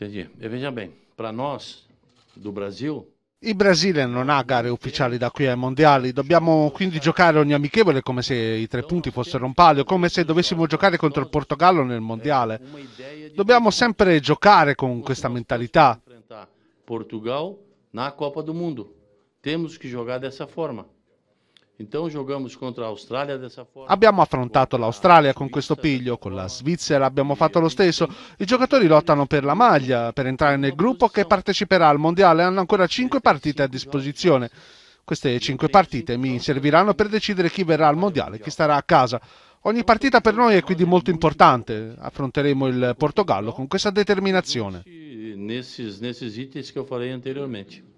Entendi. E veja bem, para nós do Brasil, il Brasile non ha gare ufficiali da qui ai mondiali, dobbiamo quindi giocare ogni amichevole come se i tre punti fossero un palio, come se dovessimo giocare contro il Portogallo nel mondiale. Dobbiamo sempre giocare con questa mentalità. Portugal na Copa do Mundo. Temos que jogar dessa forma. Abbiamo affrontato l'Australia con questo piglio, con la Svizzera abbiamo fatto lo stesso. I giocatori lottano per la maglia, per entrare nel gruppo che parteciperà al Mondiale. Hanno ancora 5 partite a disposizione. Queste 5 partite mi serviranno per decidere chi verrà al Mondiale, chi starà a casa. Ogni partita per noi è quindi molto importante. Affronteremo il Portogallo con questa determinazione. nessi itens che eu falei anteriormente.